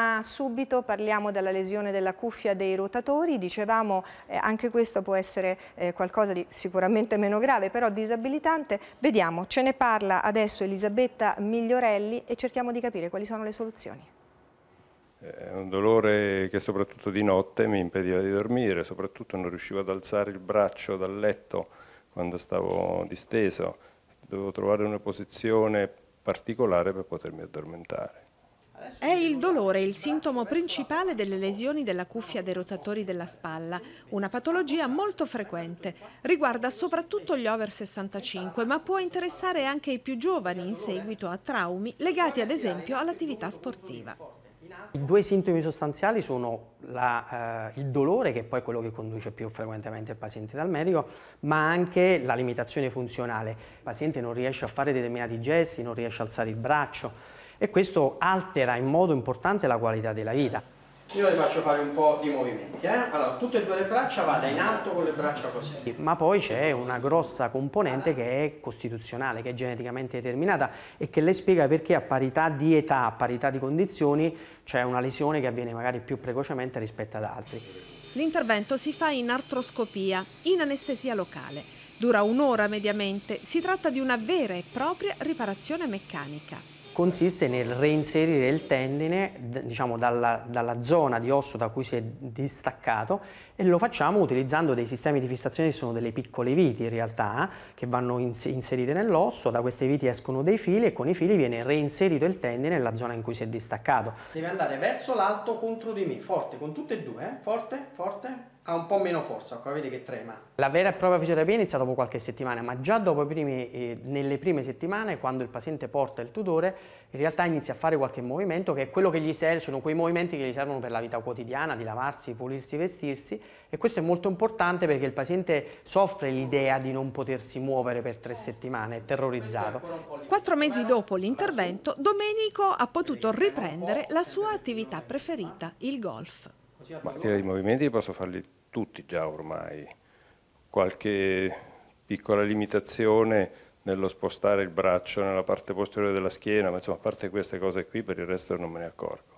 Ah, subito parliamo della lesione della cuffia dei rotatori, dicevamo eh, anche questo può essere eh, qualcosa di sicuramente meno grave, però disabilitante. Vediamo, ce ne parla adesso Elisabetta Migliorelli e cerchiamo di capire quali sono le soluzioni. Eh, è un dolore che soprattutto di notte mi impediva di dormire, soprattutto non riuscivo ad alzare il braccio dal letto quando stavo disteso, dovevo trovare una posizione particolare per potermi addormentare. È il dolore il sintomo principale delle lesioni della cuffia dei rotatori della spalla, una patologia molto frequente. Riguarda soprattutto gli over 65, ma può interessare anche i più giovani in seguito a traumi legati ad esempio all'attività sportiva. I due sintomi sostanziali sono la, eh, il dolore, che è poi quello che conduce più frequentemente il paziente dal medico, ma anche la limitazione funzionale. Il paziente non riesce a fare determinati gesti, non riesce a alzare il braccio, e questo altera in modo importante la qualità della vita. Io le faccio fare un po' di movimenti, eh? allora tutte e due le braccia vada in alto con le braccia così. Ma poi c'è una grossa componente che è costituzionale, che è geneticamente determinata e che le spiega perché a parità di età, a parità di condizioni, c'è una lesione che avviene magari più precocemente rispetto ad altri. L'intervento si fa in artroscopia, in anestesia locale. Dura un'ora mediamente, si tratta di una vera e propria riparazione meccanica consiste nel reinserire il tendine diciamo, dalla, dalla, zona di osso da cui si è distaccato e lo facciamo utilizzando dei sistemi di fissazione che sono delle piccole viti in realtà che vanno inserite nell'osso, da queste viti escono dei fili e con i fili viene reinserito il tendine nella zona in cui si è distaccato. Deve andare verso l'alto contro di me, forte, con tutte e due, eh? forte, forte, ha un po' meno forza, qua vedi che trema. La vera e propria fisioterapia inizia dopo qualche settimana, ma già primi, eh, nelle prime settimane, quando il paziente porta il tutore, in realtà inizia a fare qualche movimento che è quello che gli serve, sono quei movimenti che gli servono per la vita quotidiana, di lavarsi, pulirsi, vestirsi e questo è molto importante perché il paziente soffre l'idea di non potersi muovere per tre settimane, è terrorizzato. Quattro mesi dopo l'intervento, Domenico ha potuto riprendere la sua attività preferita, il golf. Ma direi i movimenti posso farli tutti già ormai. Qualche piccola limitazione nello spostare il braccio nella parte posteriore della schiena, ma insomma a parte queste cose qui per il resto non me ne accorgo.